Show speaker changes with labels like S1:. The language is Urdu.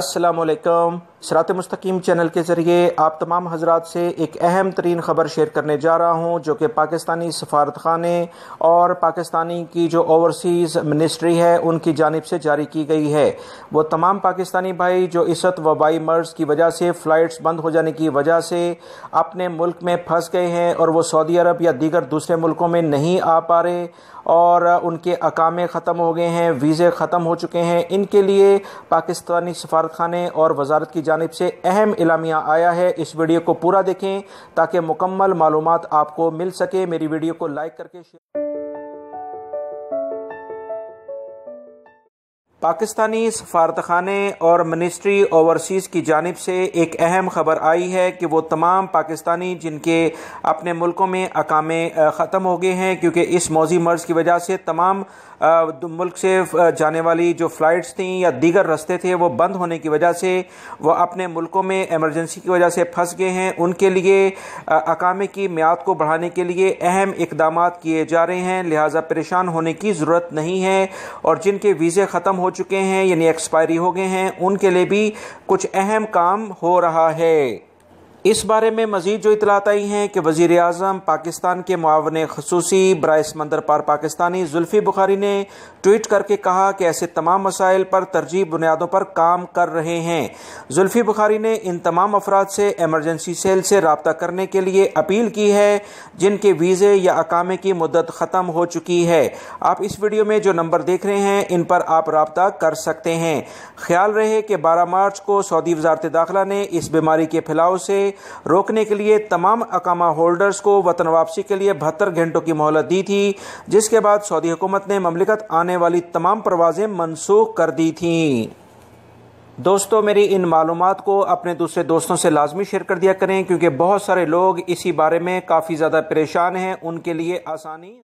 S1: السلام علیکم سرات مستقیم چینل کے ذریعے آپ تمام حضرات سے ایک اہم ترین خبر شیئر کرنے جا رہا ہوں جو کہ پاکستانی سفارت خانے اور پاکستانی کی جو اوورسیز منسٹری ہے ان کی جانب سے جاری کی گئی ہے وہ تمام پاکستانی بھائی جو عزت وبائی بائی مرض کی وجہ سے فلائٹس بند ہو جانے کی وجہ سے اپنے ملک میں پھنس گئے ہیں اور وہ سعودی عرب یا دیگر دوسرے ملکوں میں نہیں آ پا رہے اور ان کے اقامے ختم ہو گئے ہیں ویزے ختم ہو چکے ہیں ان کے لیے پاکستانی سفارت خانے اور وزارت کی جانب جانب سے اہم علامیہ آیا ہے اس ویڈیو کو پورا دیکھیں تاکہ مکمل معلومات آپ کو مل سکے میری ویڈیو کو لائک کر کے شیئر پاکستانی سفارتخانے اور منسٹری اوورسیز کی جانب سے ایک اہم خبر آئی ہے کہ وہ تمام پاکستانی جن کے اپنے ملکوں میں اقامے ختم ہو گئے ہیں کیونکہ اس موضی مرض کی وجہ سے تمام ملک سے جانے والی جو فلائٹس تھیں یا دیگر رستے تھے وہ بند ہونے کی وجہ سے وہ اپنے ملکوں میں ایمرجنسی کی وجہ سے پھنس گئے ہیں ان کے لیے اقامے کی میعاد کو بڑھانے کے لیے اہم اقدامات کیے جا رہے ہیں لہٰذا پریشان ہونے کی ضرورت نہیں ہے اور جن کے ویزے ختم ہو چکے ہیں یعنی ایکسپائری ہو گئے ہیں ان کے لیے بھی کچھ اہم کام ہو رہا ہے اس بارے میں مزید جو اطلاعات آئی ہیں کہ وزیر اعظم پاکستان کے معاون خصوصی برائے سمندر پار پاکستانی زلفی بخاری نے ٹویٹ کر کے کہا کہ ایسے تمام مسائل پر ترجیح بنیادوں پر کام کر رہے ہیں زلفی بخاری نے ان تمام افراد سے ایمرجنسی سیل سے رابطہ کرنے کے لیے اپیل کی ہے جن کے ویزے یا اقامے کی مدت ختم ہو چکی ہے آپ اس ویڈیو میں جو نمبر دیکھ رہے ہیں ان پر آپ رابطہ کر سکتے ہیں خیال رہے کہ بارہ مارچ کو سعودی وزارت داخلہ نے اس بیماری کے پھیلاؤ سے روکنے کے لیے تمام اقامہ ہولڈرز کو وطن واپسی کے لیے بہتر گھنٹوں کی مہلت دی تھی جس کے بعد سعودی حکومت نے مملکت آنے والی تمام پروازیں منسوخ کر دی تھی دوستو میری ان معلومات کو اپنے دوسرے دوستوں سے لازمی شیئر کر دیا کریں کیونکہ بہت سارے لوگ اسی بارے میں کافی زیادہ پریشان ہیں ان کے لیے آسانی